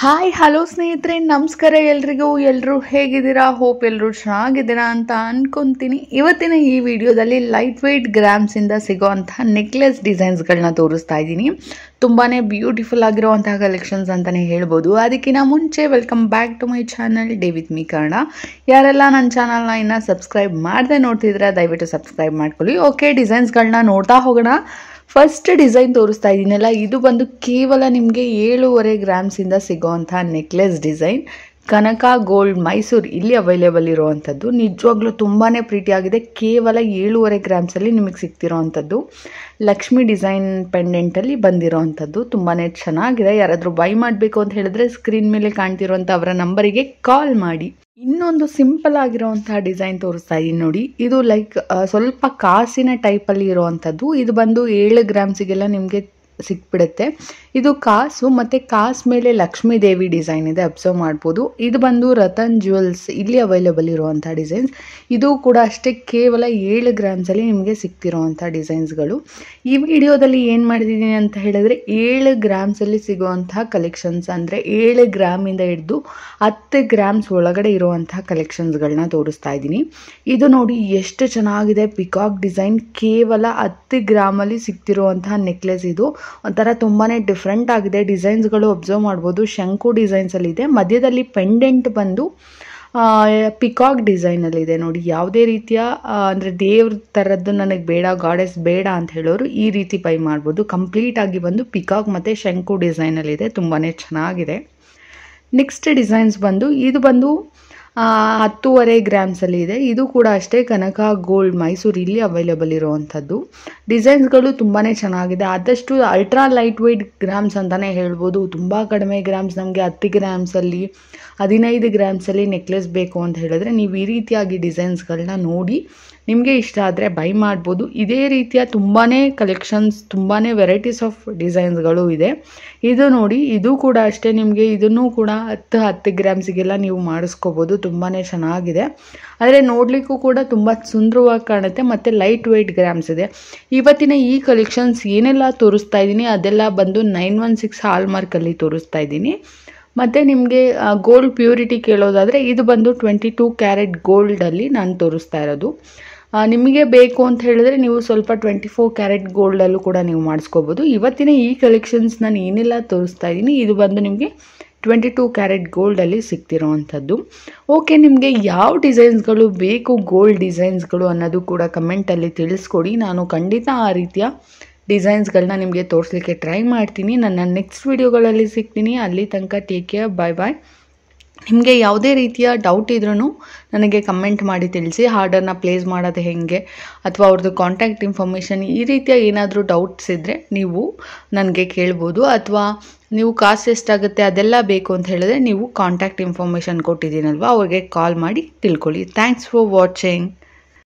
hi hello ಸ್ನೇಹಿತರೆ ನಮಸ್ಕಾರ ಎಲ್ರಿಗೂ ಎಲ್ಲರೂ ಹೇಗಿದ್ದೀರಾ ಹೋಪ್ ಎಲ್ಲರೂ ಚೆನ್ನಾಗಿದ್ದೀರಾ ಅಂತ ಅಂದ್ಕೊತೀನಿ ಇವತ್ತಿನ ಈ ವಿಡಿಯೋದಲ್ಲಿ ಲೈಟ್ ವೆಯ್ಟ್ ಗ್ರಾಮ್ಸಿಂದ ಸಿಗೋವಂಥ ನೆಕ್ಲೆಸ್ ಡಿಸೈನ್ಸ್ಗಳನ್ನ ತೋರಿಸ್ತಾ ಇದ್ದೀನಿ ತುಂಬಾ ಬ್ಯೂಟಿಫುಲ್ ಆಗಿರುವಂತಹ ಕಲೆಕ್ಷನ್ಸ್ ಅಂತಲೇ ಹೇಳ್ಬೋದು ಅದಕ್ಕಿಂತ ಮುಂಚೆ welcome back to my channel day with me Kannada ಯಾರೆಲ್ಲ ನನ್ನ ಚಾನಲ್ನ ಇನ್ನೂ ಸಬ್ಸ್ಕ್ರೈಬ್ ಮಾಡದೆ ನೋಡ್ತಿದ್ರೆ ದಯವಿಟ್ಟು ಸಬ್ಸ್ಕ್ರೈಬ್ ಮಾಡ್ಕೊಳ್ಳಿ ಓಕೆ ಡಿಸೈನ್ಸ್ಗಳನ್ನ ನೋಡ್ತಾ ಹೋಗೋಣ ಫಸ್ಟ್ ಡಿಸೈನ್ ತೋರಿಸ್ತಾ ಇದ್ದೀನಲ್ಲ ಇದು ಬಂದು ಕೇವಲ ನಿಮಗೆ ಏಳುವರೆ ಗ್ರಾಮ್ಸಿಂದ ಸಿಗೋವಂಥ necklace design Kanaka gold Mysuru ಇಲ್ಲಿ ಅವೈಲೇಬಲ್ ಇರುವಂಥದ್ದು ನಿಜವಾಗ್ಲೂ ತುಂಬಾ ಪ್ರೀತಿಯಾಗಿದೆ ಕೇವಲ ಏಳೂವರೆ ಗ್ರಾಮ್ಸಲ್ಲಿ ನಿಮಗೆ ಸಿಗ್ತಿರೋ ಲಕ್ಷ್ಮಿ ಡಿಸೈನ್ ಪೆಂಡೆಂಟಲ್ಲಿ ಬಂದಿರೋ ತುಂಬಾ ಚೆನ್ನಾಗಿದೆ ಯಾರಾದರೂ ಬೈ ಮಾಡಬೇಕು ಅಂತ ಹೇಳಿದ್ರೆ ಸ್ಕ್ರೀನ್ ಮೇಲೆ ಕಾಣ್ತಿರುವಂಥ ಅವರ ನಂಬರಿಗೆ ಕಾಲ್ ಮಾಡಿ ಇನ್ನೊಂದು ಸಿಂಪಲ್ ಆಗಿರುವಂತಹ ಡಿಸೈನ್ ತೋರಿಸ್ತಾ ಇದ್ದೀನಿ ನೋಡಿ ಇದು ಲೈಕ್ ಸ್ವಲ್ಪ ಕಾಸಿನ ಟೈಪಲ್ಲಿ ಇರೋವಂಥದ್ದು ಇದು ಬಂದು ಏಳು ಗ್ರಾಮ್ಸಿಗೆಲ್ಲ ನಿಮಗೆ ಸಿಕ್ಬಿಡುತ್ತೆ ಇದು ಕಾಸು ಮತ್ತು ಕಾಸ್ ಮೇಲೆ ಲಕ್ಷ್ಮೀ ದೇವಿ ಡಿಸೈನ್ ಇದೆ ಅಬ್ಸರ್ವ್ ಮಾಡ್ಬೋದು ಇದು ಬಂದು ರತನ್ ಜ್ಯುವೆಲ್ಸ್ ಇಲ್ಲಿ ಅವೈಲೇಬಲ್ ಇರುವಂಥ ಡಿಸೈನ್ಸ್ ಇದು ಕೂಡ ಅಷ್ಟೇ ಕೇವಲ ಏಳು ಗ್ರಾಮ್ಸಲ್ಲಿ ನಿಮಗೆ ಸಿಕ್ತಿರುವಂಥ ಡಿಸೈನ್ಸ್ಗಳು ಈ ವಿಡಿಯೋದಲ್ಲಿ ಏನು ಮಾಡಿದ್ದೀನಿ ಅಂತ ಹೇಳಿದ್ರೆ ಏಳು ಗ್ರಾಮ್ಸಲ್ಲಿ ಸಿಗುವಂತಹ ಕಲೆಕ್ಷನ್ಸ್ ಅಂದರೆ ಏಳು ಗ್ರಾಮಿಂದ ಹಿಡಿದು ಹತ್ತು ಗ್ರಾಮ್ಸ್ ಒಳಗಡೆ ಇರುವಂತಹ ಕಲೆಕ್ಷನ್ಸ್ಗಳನ್ನ ತೋರಿಸ್ತಾ ಇದ್ದೀನಿ ಇದು ನೋಡಿ ಎಷ್ಟು ಚೆನ್ನಾಗಿದೆ ಪಿಕಾಕ್ ಡಿಸೈನ್ ಕೇವಲ ಹತ್ತು ಗ್ರಾಮಲ್ಲಿ ಸಿಗ್ತಿರುವಂತಹ ನೆಕ್ಲೆಸ್ ಇದು ಒಂಥರ ತುಂಬಾ ಡಿಫ್ರೆಂಟ್ ಆಗಿದೆ ಡಿಸೈನ್ಸ್ಗಳು ಅಬ್ಸರ್ವ್ ಮಾಡ್ಬೋದು ಶಂಕು ಡಿಸೈನ್ಸಲ್ಲಿದೆ ಮಧ್ಯದಲ್ಲಿ ಪೆಂಡೆಂಟ್ ಬಂದು ಪಿಕಾಕ್ ಡಿಸೈನಲ್ಲಿದೆ ನೋಡಿ ಯಾವುದೇ ರೀತಿಯ ಅಂದರೆ ದೇವ್ರ ಥರದ್ದು ನನಗೆ ಬೇಡ ಗಾಡೆಸ್ ಬೇಡ ಅಂತ ಹೇಳೋರು ಈ ರೀತಿ ಬೈ ಮಾಡ್ಬೋದು ಕಂಪ್ಲೀಟಾಗಿ ಬಂದು ಪಿಕಾಕ್ ಮತ್ತು ಶಂಕು ಡಿಸೈನಲ್ಲಿದೆ ತುಂಬಾ ಚೆನ್ನಾಗಿದೆ ನೆಕ್ಸ್ಟ್ ಡಿಸೈನ್ಸ್ ಬಂದು ಇದು ಬಂದು ಹತ್ತೂವರೆ ಗ್ರಾಮ್ಸಲ್ಲಿ ಇದೆ ಇದು ಕೂಡ ಅಷ್ಟೇ ಕನಕ ಗೋಲ್ಡ್ ಮೈಸೂರಿಲ್ಲಿ ಅವೈಲೇಬಲ್ ಇರುವಂಥದ್ದು ಡಿಸೈನ್ಸ್ಗಳು ತುಂಬಾ ಚೆನ್ನಾಗಿದೆ ಆದಷ್ಟು ಅಲ್ಟ್ರಾ ಲೈಟ್ ವೆಯ್ಟ್ ಗ್ರಾಮ್ಸ್ ಅಂತಲೇ ಹೇಳ್ಬೋದು ತುಂಬ ಕಡಿಮೆ ಗ್ರಾಮ್ಸ್ ನಮಗೆ ಹತ್ತು ಗ್ರಾಮ್ಸಲ್ಲಿ ಹದಿನೈದು ಗ್ರಾಮ್ಸಲ್ಲಿ ನೆಕ್ಲೆಸ್ ಬೇಕು ಅಂತ ಹೇಳಿದ್ರೆ ನೀವು ಈ ರೀತಿಯಾಗಿ ಡಿಸೈನ್ಸ್ಗಳನ್ನ ನೋಡಿ ನಿಮಗೆ ಇಷ್ಟ ಆದರೆ ಬೈ ಮಾಡ್ಬೋದು ಇದೇ ರೀತಿಯ ತುಂಬಾ ಕಲೆಕ್ಷನ್ಸ್ ತುಂಬಾ ವೆರೈಟೀಸ್ ಆಫ್ ಡಿಸೈನ್ಸ್ಗಳು ಇದೆ ಇದು ನೋಡಿ ಇದು ಕೂಡ ಅಷ್ಟೇ ನಿಮಗೆ ಇದನ್ನು ಕೂಡ ಹತ್ತು ಹತ್ತು ಗ್ರಾಮ್ಸಿಗೆಲ್ಲ ನೀವು ಮಾಡಿಸ್ಕೋಬೋದು ತುಂಬಾ ಚೆನ್ನಾಗಿದೆ ಆದರೆ ನೋಡಲಿಕ್ಕೂ ಕೂಡ ತುಂಬ ಸುಂದರವಾಗಿ ಕಾಣುತ್ತೆ ಮತ್ತು ಲೈಟ್ ವೆಯ್ಟ್ ಗ್ರಾಮ್ಸ್ ಇದೆ ಇವತ್ತಿನ ಈ ಕಲೆಕ್ಷನ್ಸ್ ಏನೆಲ್ಲ ತೋರಿಸ್ತಾ ಇದ್ದೀನಿ ಅದೆಲ್ಲ ಬಂದು ನೈನ್ ಒನ್ ಸಿಕ್ಸ್ ಹಾಲ್ಮಾರ್ಕಲ್ಲಿ ತೋರಿಸ್ತಾ ಇದ್ದೀನಿ ಮತ್ತು ನಿಮಗೆ ಗೋಲ್ಡ್ ಪ್ಯೂರಿಟಿ ಕೇಳೋದಾದರೆ ಇದು ಬಂದು ಟ್ವೆಂಟಿ ಟೂ ಕ್ಯಾರೆಟ್ ಗೋಲ್ಡಲ್ಲಿ ನಾನು ತೋರಿಸ್ತಾ ಇರೋದು ನಿಮಗೆ ಬೇಕು ಅಂತ ಹೇಳಿದ್ರೆ ನೀವು ಸ್ವಲ್ಪ ಟ್ವೆಂಟಿ ಫೋರ್ ಕ್ಯಾರೆಟ್ ಗೋಲ್ಡಲ್ಲೂ ಕೂಡ ನೀವು ಮಾಡಿಸ್ಕೋಬೋದು ಇವತ್ತಿನ ಈ ಕಲೆಕ್ಷನ್ಸ್ ನಾನು ಏನೆಲ್ಲ ತೋರಿಸ್ತಾ ಇದ್ದೀನಿ ಇದು ಬಂದು ನಿಮಗೆ ಟ್ವೆಂಟಿ ಟೂ ಕ್ಯಾರೆಟ್ ಗೋಲ್ಡಲ್ಲಿ ಸಿಗ್ತಿರೋ ಅಂಥದ್ದು ಓಕೆ ನಿಮಗೆ ಯಾವ ಡಿಸೈನ್ಸ್ಗಳು ಬೇಕು ಗೋಲ್ಡ್ ಡಿಸೈನ್ಸ್ಗಳು ಅನ್ನೋದು ಕೂಡ ಕಮೆಂಟಲ್ಲಿ ತಿಳಿಸ್ಕೊಡಿ ನಾನು ಖಂಡಿತ ಆ ರೀತಿಯ ಡಿಸೈನ್ಸ್ಗಳನ್ನ ನಿಮಗೆ ತೋರಿಸಲಿಕ್ಕೆ ಟ್ರೈ ಮಾಡ್ತೀನಿ ನನ್ನ ನೆಕ್ಸ್ಟ್ ವೀಡಿಯೋಗಳಲ್ಲಿ ಸಿಗ್ತೀನಿ ಅಲ್ಲಿ ತನಕ ಟೇಕ್ ಕೇರ್ ಬಾಯ್ ಬಾಯ್ ನಿಮಗೆ ಯಾವುದೇ ರೀತಿಯ ಡೌಟ್ ಇದ್ರೂ ನನಗೆ ಕಮೆಂಟ್ ಮಾಡಿ ತಿಳಿಸಿ ಹಾರ್ಡರ್ನ ಪ್ಲೇಸ್ ಮಾಡೋದು ಹೇಗೆ ಅಥವಾ ಅವ್ರದ್ದು ಕಾಂಟ್ಯಾಕ್ಟ್ ಇನ್ಫಾರ್ಮೇಷನ್ ಈ ರೀತಿಯ ಏನಾದರೂ ಡೌಟ್ಸ್ ಇದ್ದರೆ ನೀವು ನನಗೆ ಕೇಳ್ಬೋದು ಅಥವಾ ನೀವು ಕಾಸ್ಟ್ ಎಷ್ಟಾಗುತ್ತೆ ಅದೆಲ್ಲ ಬೇಕು ಅಂತ ಹೇಳಿದ್ರೆ ನೀವು ಕಾಂಟ್ಯಾಕ್ಟ್ ಇನ್ಫಾರ್ಮೇಷನ್ ಕೊಟ್ಟಿದ್ದೀನಲ್ವ ಅವ್ರಿಗೆ ಕಾಲ್ ಮಾಡಿ ತಿಳ್ಕೊಳ್ಳಿ ಥ್ಯಾಂಕ್ಸ್ ಫಾರ್ ವಾಚಿಂಗ್